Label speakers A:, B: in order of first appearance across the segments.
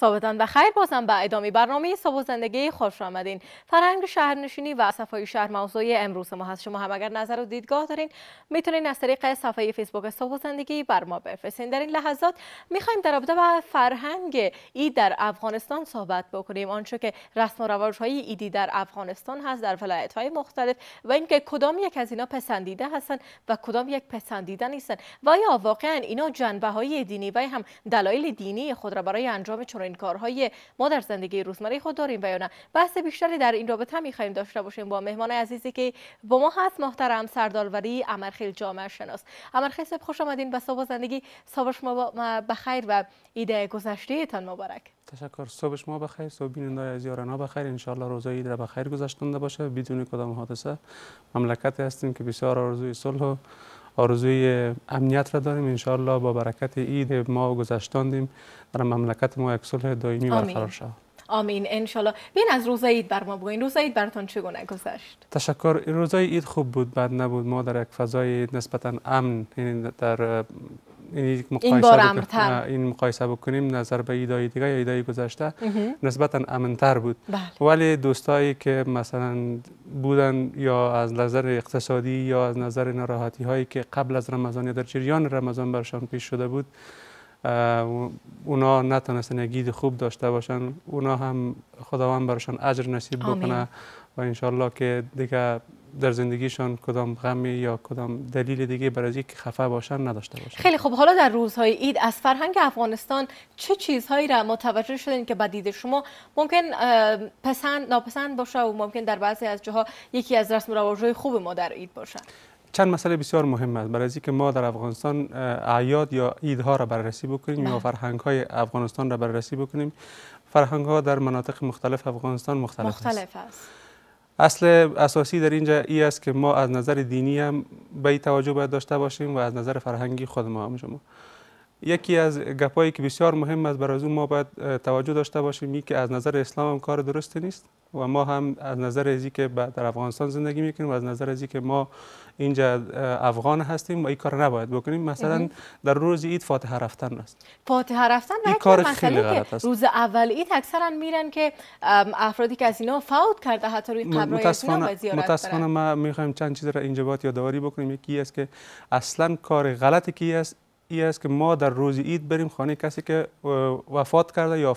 A: صابتان و خیر بازم به ادامه برنامه صبح زندگی خوش آمدین فرهنگ شهرنشینی و صفای شهر موضوع امروز ما هست شما هم اگر نظر و دیدگاه دارین میتونین از طریق صفحه فیسبوک صبح زندگی بر ما بفرستین در این لحظات میخوایم در رابطه با فرهنگ ای در افغانستان صحبت بکنیم آنچه که رسم و رواج های ایدی در افغانستان هست در ولایت های مختلف و اینکه کدام یک از اینا پسندیده هستن و کدام یک پسندیده نیستن و یا واقعا اینا جنبه های دینی و هم دلایل دینی خود را برای انجام کارهای ما در زندگی روزمره خود داریم و نه بحث بیشتری در این رابطه خواهیم داشته باشیم با مهمان عزیزی که با ما هست محترم سردالوری امرخیل جامعه شناس امرخیل صاحب خوش آمدین به صبح زندگی صبح شما بخیر و ایده گذشته تان مبارک
B: تشکر صبح شما بخیر صبح بیننده از یارانا بخیر ان روزای عید بخیر گذشتنده باشه بدون کدام حادثه مملکت هستیم که بسیار آرزوی صلح و آرزوی امنیت را داریم انشاءالله با برکت اید ما گذشتاندیم در مملکت ما یک صلح دائمی برقرار شود
A: آمین انشالله بین از روز عید بر ما بگوین روز عید براتون چگونه گذشت
B: تشکر روزای عید خوب بود بد نبود ما در یک فضای نسبتا امن یعنی در این مقایسه بکنیم نظر به ایدای دیگه یا ایدای گذشته نسبتا امنتر بود بله. ولی دوستایی که مثلا بودن یا از نظر اقتصادی یا از نظر ناراحتی هایی که قبل از رمضان یا در جریان رمضان برشان پیش شده بود اونا نتونستن گید خوب داشته باشن اونا هم خداوند برشان اجر نصیب بکنه و انشالله که دیگه در زندگیشان کدام غم یا کدام دلیل دیگه برای یک خفه باشن نداشته باشن
A: خیلی خوب، حالا در روزهای اید از فرهنگ افغانستان چه چیزهایی را متوجه شدین که بدید شما ممکن پسند ناپسند باشه و ممکن در بعضی از جاها یکی از رسم رواجهای خوب ما در اید باشه
B: چند مسئله بسیار مهم است برای اینکه ما در افغانستان اعیاد یا ایدها را بررسی بکنیم یا بله. فرهنگ های افغانستان را بررسی بکنیم فرهنگ ها در مناطق مختلف افغانستان مختلف است. اصل اساسی در اینجا ای است که ما از نظر دینی هم به توجه باید داشته باشیم و از نظر فرهنگی خود ما هم شما یکی از گپایی که بسیار مهم است برای ما باید توجه داشته باشیم این که از نظر اسلام هم کار درست نیست و ما هم از نظر ازی که در افغانستان زندگی میکنیم و از نظر ازی که ما اینجا افغان هستیم و این کار نباید بکنیم مثلا در روز عید فاتحه رفتن است
A: فاتحه رفتن این بله، کار خیلی غلط است روز اول عید اکثرا میرن که افرادی که از اینا فوت کرده حتی روی متاسفانه
B: ما میخوایم چند چیز را اینجا باید یادآوری بکنیم یکی است که اصلا کار غلطی کی است ای است که ما در روز عید بریم خانه کسی که وفات کرده یا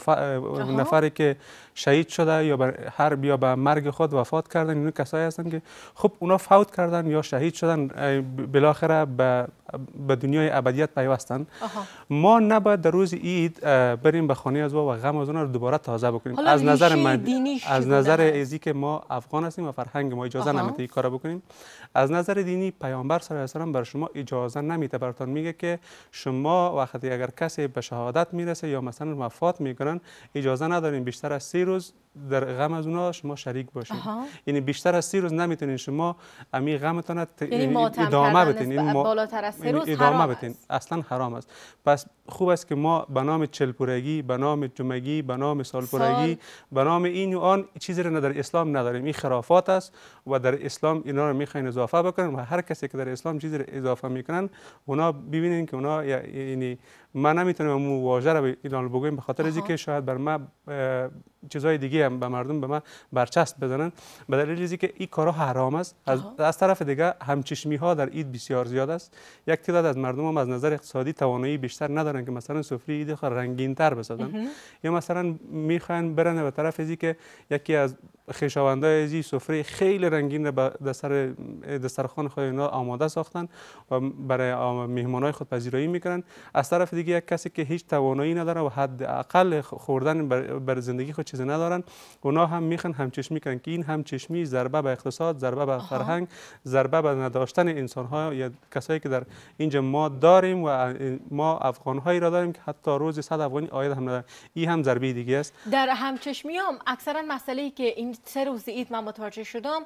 B: نفری که شهید شده یا بر هر بیا به مرگ خود وفات کردن اینو کسایی هستن که خب اونا فوت کردن یا شهید شدن بالاخره به به دنیای ابدیت پیوستند ما نباید در روز عید بریم به خانه از و غم از اون رو دوباره تازه بکنیم از نظر من از نظر ازی که ما افغان هستیم و فرهنگ ما اجازه نمیده این کارو بکنیم از نظر دینی پیامبر صلی الله علیه و بر شما اجازه نمیده براتون میگه که شما وقتی اگر کسی به شهادت میرسه یا مثلا وفات میکنن اجازه نداریم بیشتر از سه روز در غم از اونها شما شریک باشین یعنی بیشتر از سی روز نمیتونین شما امی غمتون یعنی یعنی ادامه بدین یعنی این بالاتر از روز ادامه است. اصلا حرام است پس خوب است که ما به نام چلپورگی به نام جمعگی به نام سالپورگی به نام این و آن چیزی رو در اسلام نداریم این خرافات است و در اسلام اینا رو میخواین اضافه بکنن و هر کسی که در اسلام چیزی رو اضافه میکنن اونا ببینین که اونا یعنی من نمیتونم اون واژه رو اعلان بگویم به خاطر اینکه شاید بر ما چیزای دیگه هم به مردم به من برچسب بزنن به دلیل که این کارا حرام است از, از طرف دیگه همچشمی ها در اید بسیار زیاد است یک تعداد از مردم هم از نظر اقتصادی توانایی بیشتر ندارن که مثلا سفره اید رنگین تر بسازن یا مثلا میخوان برن به طرف ازی که یکی از خیشاونده ازی سفره خیلی رنگین دستر دسترخوان خود اینا آماده ساختن و برای مهمانای خود پذیرایی میکنن از طرف دیگه یک کسی که هیچ توانایی نداره و حد اقل خوردن بر زندگی خود چیزی ندارن اونا هم میخن همچش میکنن که این همچشمی ضربه به اقتصاد ضربه به فرهنگ ضربه به نداشتن انسان ها یا کسایی که در اینجا ما داریم و ما افغان هایی را داریم که حتی روز صد افغانی آید هم ندارن این هم ضربه دیگه است
A: در همچشمی هم اکثرا مسئله ای که سه روز اید من متوجه شدم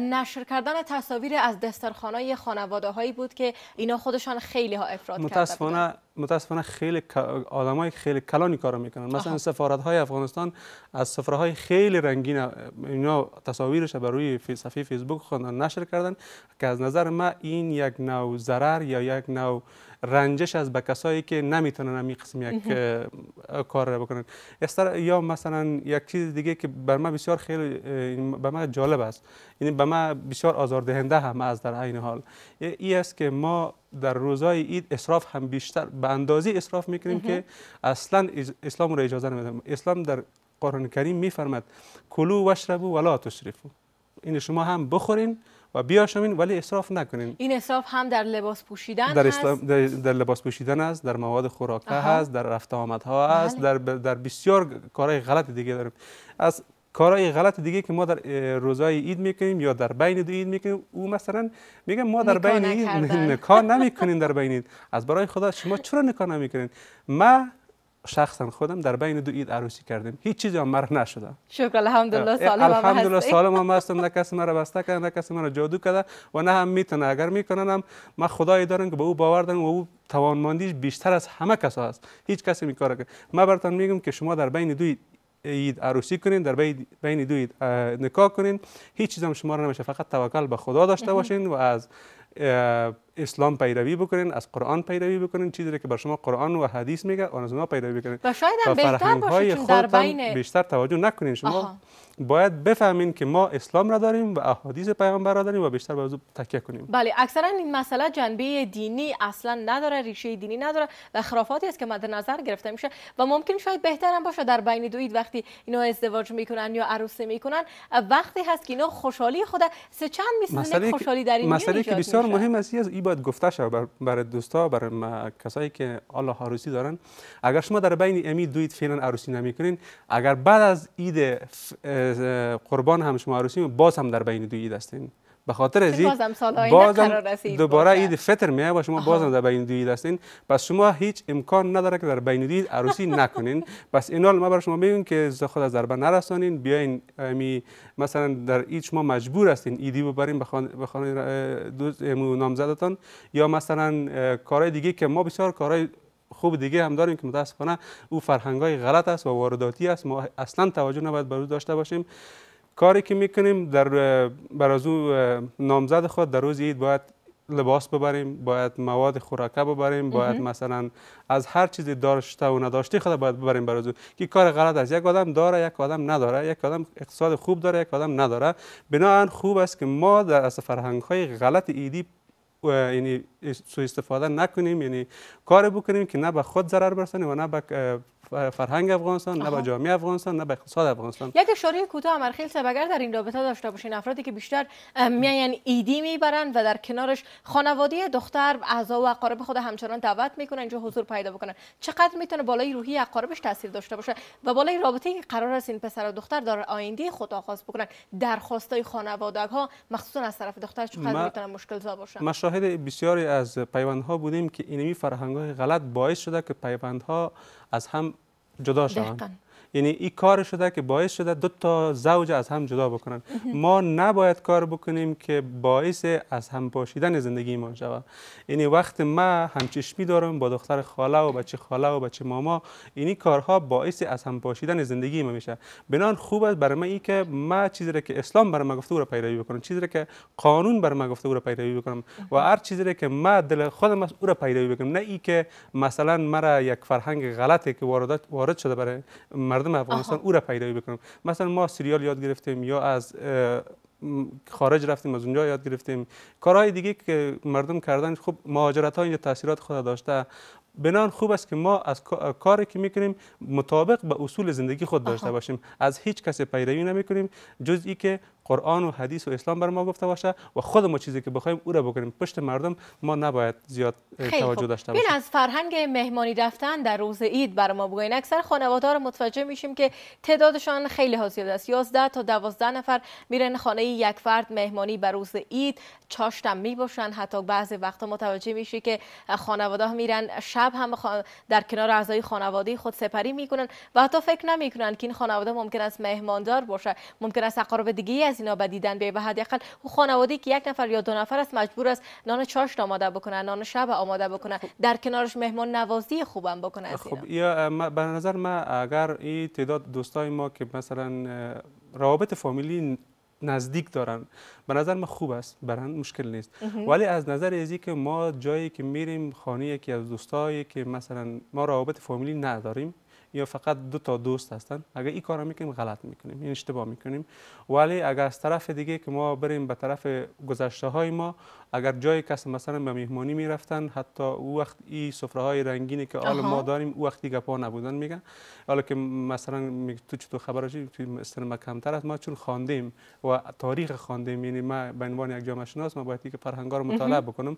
A: نشر کردن تصاویر از دسترخانای خانواده هایی بود که اینا خودشان خیلی ها افراد متاسفانه
B: کرده متاسفانه خیلی های خیلی کلانی کار میکنن مثلا سفارت های افغانستان از سفره های خیلی رنگین اینا تصاویرش بر روی صفحه فیسبوک خون نشر کردن که از نظر ما این یک نوع ضرر یا یک نوع رنجش از به کسایی که نمیتونن این قسم یک کار را بکنن یا مثلا یک چیز دیگه که بر من بسیار خیلی به من جالب است یعنی به من بسیار آزاردهنده هم از در عین حال این است که ما در روزای عید اصراف هم بیشتر به اندازی اصراف میکنیم که اصلا اسلام را اجازه نمیدم اسلام در قرآن کریم میفرمد کلو وشربو ولا تشرفو این شما هم بخورین و بیاشامین ولی اصراف نکنین
A: این اصراف هم در لباس پوشیدن در, هست؟ در,
B: در, لباس پوشیدن است در مواد خوراکه هست در رفت ها است بله. در, در بسیار کارهای غلط دیگه داریم از کارهای غلط دیگه که ما در روزای عید میکنیم یا در بین دو عید میکنیم او مثلا میگه ما در بین عید نکاح نمیکنیم در بین عید از برای خدا شما چرا نکاح نمیکنین ما شخصا خودم در بین دو عید عروسی کردیم هیچ چیزی هم مرگ نشده
A: شکر الحمدلله سالم الحمدلله سالم
B: هم هستم نه کسی مرا بسته کرده نه کسی مرا جادو کرده و نه هم میتونه اگر میکننم من خدایی دارم که به او باور دارم و او توانمندیش بیشتر از همه کس هست هیچ کسی میکاره که من براتون میگم که شما در بین دو عید عروسی کنین در بین دو عید نکاح کنین هیچ چیز هم شما را نمیشه فقط توکل به خدا داشته باشین و از اسلام پیروی بکنین از قرآن پیروی بکنین چیزی که بر شما قرآن و حدیث میگه آن از اونها پیروی بکنین و شاید هم بهتر باشه چون در بین بیشتر توجه نکنین شما آها. باید بفهمین که ما اسلام را داریم و احادیث پیامبر را داریم و بیشتر به تکیه کنیم
A: بله اکثرا این مسئله جنبه دینی اصلا نداره ریشه دینی نداره و خرافاتی است که مد نظر گرفته میشه و ممکن شاید بهتر هم باشه در بین دویید وقتی اینا ازدواج میکنن یا عروسی میکنن وقتی هست که اینا خوشحالی خود سه چند میسن خوشحالی در این مسئله که بسیار مهم
B: است باید گفته شود برای دوستا برای کسایی که الله عروسی دارن اگر شما در بین امی دوید فعلا عروسی نمیکنین اگر بعد از عید قربان هم شما عروسی باز هم در بین دو عید هستین به خاطر از بازم دوباره عید فطر میه و شما بازم در بین دوید هستین پس شما هیچ امکان نداره که در بین دوید عروسی نکنین پس این حال ما برای شما میگیم که خود از ضربه نرسانین بیاین مثلا در عید شما مجبور هستین ایدی ببرین به دوست نامزدتان یا مثلا کارهای دیگه که ما بسیار کارهای خوب دیگه هم داریم که متاسفانه او فرهنگای غلط است و وارداتی است ما اصلا توجه نباید به داشته باشیم کاری که میکنیم در برازو نامزد خود در روز عید باید لباس ببریم باید مواد خوراکه ببریم باید مثلا از هر چیزی داشته و نداشته خود باید ببریم برازو که کار غلط است یک آدم داره یک آدم نداره یک آدم اقتصاد خوب داره یک آدم نداره بنابراین خوب است که ما در از فرهنگ های غلط ایدی یعنی استفاده نکنیم یعنی کار بکنیم که نه به خود ضرر برسانیم و نه به فرهنگ افغانستان نه با جامعه افغانستان نه با اقتصاد افغانستان
A: یک اشاره کوتاه امر خیل صاحب در این رابطه داشته باشین افرادی که بیشتر میان ایدی میبرند و در کنارش خانواده دختر اعضا و اقارب خود همچنان دعوت میکنن اینجا حضور پیدا بکنن چقدر میتونه بالای روحی اقاربش تاثیر داشته باشه و بالای رابطه که قرار است این پسر و دختر در آینده خود آغاز بکنن درخواستای خانواده ها مخصوصا از طرف دختر چقدر میتونه مشکل زا باشه
B: مشاهده بسیاری از پیوندها بودیم که اینمی فرهنگ های غلط باعث شده که پیوندها از هم جدا شوند یعنی این کار شده که باعث شده دو تا زوج از هم جدا بکنن ما نباید کار بکنیم که باعث از هم پاشیدن زندگی ما شود یعنی وقت ما همچشمی دارم با دختر خاله و بچه خاله و بچه ماما اینی کارها باعث از هم پاشیدن زندگی ما میشه بنان خوب است برای من که ما چیزی را که اسلام برای ما گفته او را پیروی بکنم چیزی را که قانون برای ما گفته او را پیروی بکنم و هر چیزی را که ما دل خودم از او را پیروی بکنم نه ای که مثلا مرا یک فرهنگ غلطی که وارد شده برای مرد مردم افغانستان آها. او را بکنم مثلا ما سریال یاد گرفتیم یا از خارج رفتیم از اونجا یاد گرفتیم کارهای دیگه که مردم کردن خوب مهاجرت ها اینجا تاثیرات خود داشته بنان خوب است که ما از کاری که میکنیم مطابق به اصول زندگی خود داشته باشیم از هیچ کسی پیروی نمیکنیم جز ای که قرآن و حدیث و اسلام بر ما گفته باشه و خود ما چیزی که بخوایم او را بکنیم پشت مردم ما نباید زیاد توجه داشته باشیم از
A: فرهنگ مهمانی رفتن در روز عید بر ما بگوین اکثر خانواده رو متوجه میشیم که تعدادشان خیلی زیاد است 11 تا 12 نفر میرن خانه یک فرد مهمانی بر روز عید چاشتم میباشن حتی بعضی وقتا متوجه میشی که خانواده میرن شب هم در کنار اعضای خانواده خود سپری میکنن و حتی فکر نمیکنن که این خانواده ممکن است مهماندار باشه ممکن است اقارب دیگه از اینا به دیدن بیای به حداقل خانواده که یک نفر یا دو نفر است مجبور است نان چاشت آماده بکنه نان شب آماده بکنه در کنارش مهمان نوازی خوبم بکنه خب
B: به نظر من اگر این تعداد دوستای ما که مثلا روابط فامیلی نزدیک دارن به نظر ما خوب است برن مشکل نیست ولی از نظر ازی که ما جایی که میریم خانه یکی از دوستایی که مثلا ما روابط فامیلی نداریم یا فقط دو تا دوست هستن اگر این کار میکنیم غلط میکنیم این یعنی اشتباه میکنیم ولی اگر از طرف دیگه که ما بریم به طرف گذشته های ما اگر جای کس مثلا به مهمانی میرفتن حتی او وقت این سفره های رنگینی که حال ما داریم او وقتی گپا نبودن میگن حالا که مثلا تو چطور خبر تو کمتر است ما چون خواندیم و تاریخ خواندیم یعنی ما به عنوان یک جامعه شناس ما باید که فرهنگا مطالعه بکنم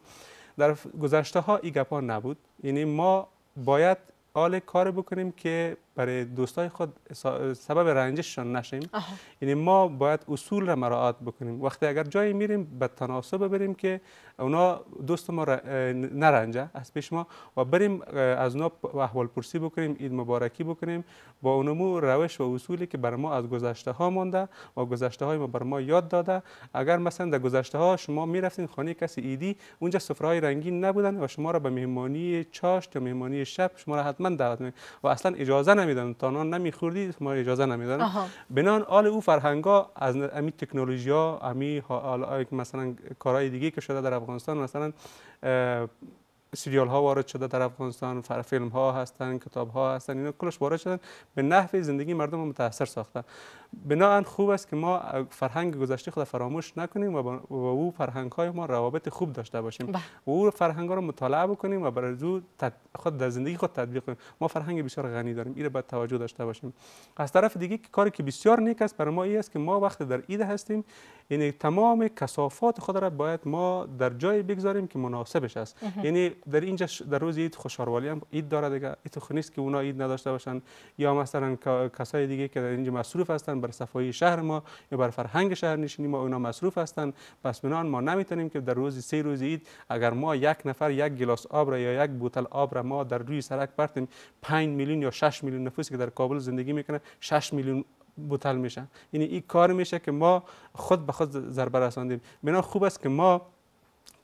B: در گذشته ها این گپا نبود یعنی ما باید حال کار بکنیم که برای دوستای خود سبب رنجششان نشیم یعنی ما باید اصول را مراعات بکنیم وقتی اگر جایی میریم به تناسب بریم که اونا دوست ما نرنجه از پیش ما و بریم از اونا احوال پرسی بکنیم اید مبارکی بکنیم با اونمو روش و اصولی که بر ما از گذشته ها مانده و گذشته های ما بر ما یاد داده اگر مثلا در گذشته ها شما میرفتین خانه کسی ایدی اونجا سفره های رنگین نبودن و شما را به مهمانی چاشت یا مهمانی شب شما را حتما دعوت و اصلا اجازه نمیدن تا نان نمیخوردی ما اجازه نمیدن بنان آل او فرهنگا از امی تکنولوژی ها امی مثلا کارهای دیگه که شده در افغانستان مثلا سریال ها وارد شده در افغانستان فیلم ها هستن کتاب ها هستن اینا کلش وارد شدن به نحو زندگی مردم متاثر ساختن بناهن خوب است که ما فرهنگ گذشته خود فراموش نکنیم و با او فرهنگ های ما روابط خوب داشته باشیم بله. و او فرهنگ ها رو مطالعه بکنیم و برای او خود در زندگی خود تطبیق کنیم ما فرهنگ بسیار غنی داریم این باید توجه داشته باشیم از طرف دیگه کاری که بسیار نیک است برای ما این است که ما وقتی در ایده هستیم یعنی تمام کسافات خود را باید ما در جای بگذاریم که مناسبش است یعنی در اینجا در روز عید خوشاروالی هم عید داره دیگه ایت نیست که اونا عید نداشته باشن یا مثلا کسای دیگه که در اینجا مصروف هستن بر صفایی شهر ما یا بر فرهنگ شهر نشینی ما اونا مصروف هستند پس بنان ما نمیتونیم که در روز سه روز عید اگر ما یک نفر یک گلاس آب را یا یک بوتل آب را ما در روی سرک پرتیم 5 میلیون یا 6 میلیون نفوسی که در کابل زندگی میکنه 6 میلیون بوتل میشن یعنی این کار میشه که ما خود به خود ضربه رساندیم بنا خوب است که ما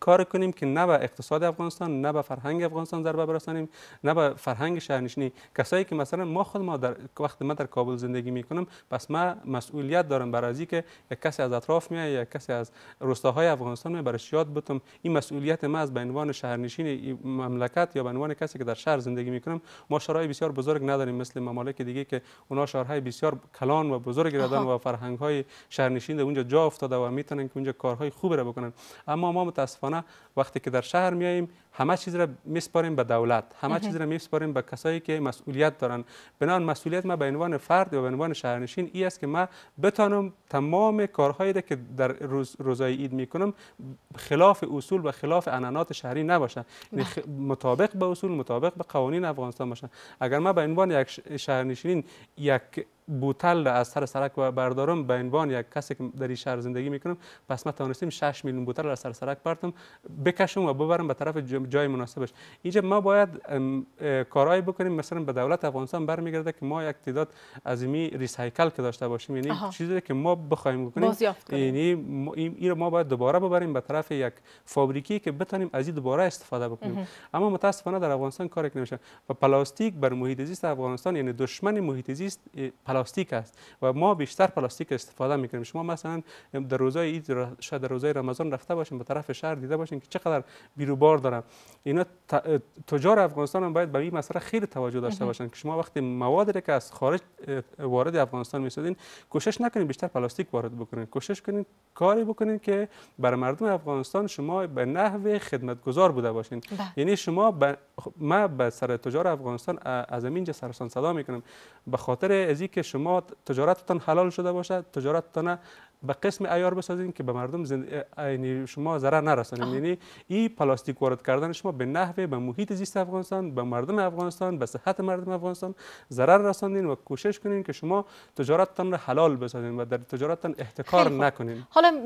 B: کار کنیم که نه به اقتصاد افغانستان نه به فرهنگ افغانستان ضربه برسانیم نه به فرهنگ شهرنشینی کسایی که مثلا ما خود ما در وقت ما در کابل زندگی میکنم پس ما مسئولیت دارم برای از که یک کسی از اطراف میای یا کسی از روستاهای افغانستان می برش یاد بتم این مسئولیت ما از به عنوان شهرنشین مملکت یا به عنوان کسی که در شهر زندگی میکنم ما شهرهای بسیار بزرگ نداریم مثل ممالک دیگه که اونا شهرهای بسیار کلان و بزرگ دادن و فرهنگ های شهرنشین اونجا جا افتاده و میتونن که اونجا کارهای خوبی را بکنن اما ما متاسفانه وقتی که در شهر میاییم همه چیز را میسپاریم به دولت همه چیز را میسپاریم به کسایی که مسئولیت دارن بنان مسئولیت ما به عنوان فرد و به عنوان شهرنشین ای است که ما بتانم تمام کارهایی را که در روز روزای عید میکنم خلاف اصول و خلاف انانات شهری نباشه یعنی مطابق به اصول مطابق به قوانین افغانستان باشن اگر ما به عنوان یک شهرنشینین یک بوتل از سر سرک بردارم به عنوان یک کسی که در این شهر زندگی میکنم پس ما توانستیم 6 میلیون بوتل از سر سرک بردم بکشم و ببرم به طرف جای مناسبش اینجا ما باید کارایی بکنیم مثلا به دولت افغانستان برمیگرده که ما یک تعداد عظیمی ریسایکل که داشته باشیم یعنی چیزی که ما بخوایم بکنیم یعنی این رو ما باید دوباره ببریم به طرف یک فابریکی که بتونیم از این دوباره استفاده بکنیم اما متاسفانه در افغانستان کاری نمیشه و پلاستیک بر محیط زیست افغانستان یعنی دشمن محیط زیست پلاستیک است و ما بیشتر پلاستیک استفاده میکنیم شما مثلا در روزای عید شاید در روزای رمضان رفته باشیم به طرف شهر دیده باشیم که چقدر بیروبار دارم اینا تجار افغانستان هم باید به این مسئله خیلی توجه داشته باشن که شما وقتی مواد که از خارج وارد افغانستان میسازین کوشش نکنید. بیشتر پلاستیک وارد بکنید. کوشش کنید کاری بکنید که بر مردم افغانستان شما به نحو خدمتگزار بوده باشین بله. یعنی شما ب... خب، ما به سر تجار افغانستان از اینجا سرسان صدا میکنم به خاطر از اینکه شما تجارتتان حلال شده باشه تجارتتان به قسم ایار بسازین که به مردم یعنی شما ضرر نرسانید یعنی این پلاستیک وارد کردن شما به نحوه به محیط زیست افغانستان به مردم افغانستان به صحت مردم افغانستان ضرر رساندین و کوشش کنین که شما تجارتتان را حلال بسازین و در تجارتتان احتکار نکنین
A: حالا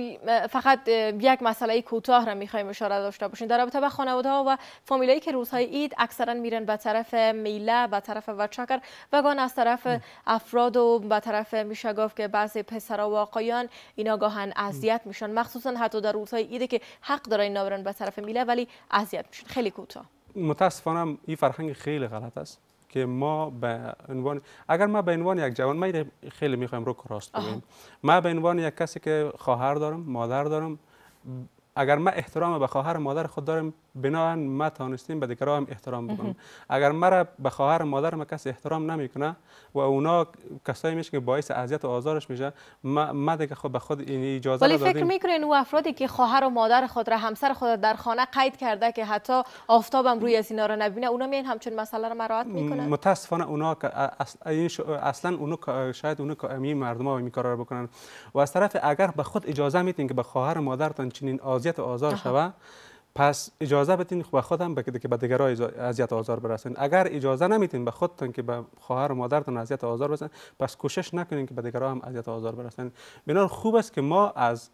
A: فقط یک مسئله کوتاه را میخوایم اشاره داشته باشین در رابطه با خانواده ها و فامیلی که روزهای عید اکثرا میرن به طرف میله به طرف وچکر وگان از طرف افراد و به طرف میشه که بعضی پسرا و آقایان اینا گاهن اذیت میشن مخصوصا حتی در روزهای ایده که حق داره اینا برن به طرف میله ولی اذیت میشن خیلی کوتاه
B: متاسفانه این فرهنگ خیلی غلط است که ما به عنوان اگر ما به عنوان یک جوان ما خیلی میخوایم رو راست کنیم ما به عنوان یک کسی که خواهر دارم مادر دارم اگر ما احترام به خواهر مادر خود دارم بناهن ما توانستیم به دیگرها هم احترام بکنیم اگر مرا به خواهر مادر ما کسی احترام نمیکنه و اونا کسایی میشه که باعث اذیت و آزارش میشه ما, دیگه خود خب به خود این اجازه ولی فکر
A: میکنین او افرادی که خواهر و مادر خود را همسر خود در خانه قید کرده که حتی آفتابم روی از اینا را نبینه اونا میان همچون مسئله را مراعات میکنن
B: متاسفانه اونا اصلا اونا شاید اونا این مردم ها این کارا بکنن و از طرف اگر به خود اجازه میدین که به خواهر مادرتان چنین اذیت و آزار شوه پس اجازه بدین به خودم که به دیگران اذیت آزار برسین اگر اجازه نمیتین به خودتون که به خواهر و مادرتون اذیت آزار برسین پس کوشش نکنین که به دیگران هم اذیت آزار برسین بنار خوب است که ما از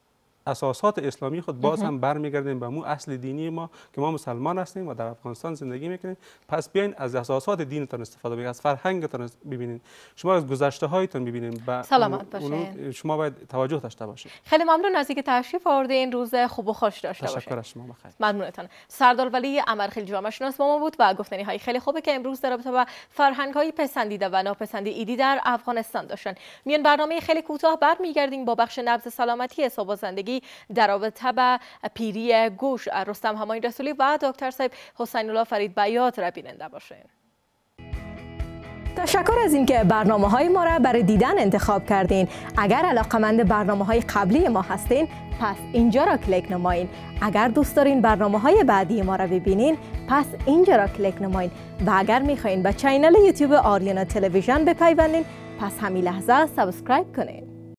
B: اساسات اسلامی خود باز هم برمیگردیم به مو اصل دینی ما که ما مسلمان هستیم و در افغانستان زندگی میکنیم پس بیاین از اساسات دینتان استفاده بگیرید از فرهنگتان ببینید شما از گذشته هایتان ببینید با سلامت باشین شما باید توجه داشته باشید
A: خیلی ممنون از اینکه تشریف آوردین روز خوب و خوش داشته باشید تشکر شما بخیر ممنونتان سردار ولی خیلی جامعه شناس با ما بود و گفتنی های خیلی خوبه که امروز در رابطه با فرهنگ های پسندیده و ایدی در افغانستان داشتن میان برنامه خیلی کوتاه برمیگردیم با بخش نبض سلامتی حساب زندگی در رابطه به پیری گوش رستم همای رسولی و دکتر صاحب حسین الله فرید بیات را بیننده باشین تشکر از اینکه برنامه های ما را برای دیدن انتخاب کردین اگر علاقمند برنامه های قبلی ما هستین پس اینجا را کلیک نمایین اگر دوست دارین برنامه های بعدی ما را ببینین پس اینجا را کلیک نمایین و اگر میخواین به چینل یوتیوب آریانا تلویزیون بپیوندین پس همین لحظه سابسکرایب کنین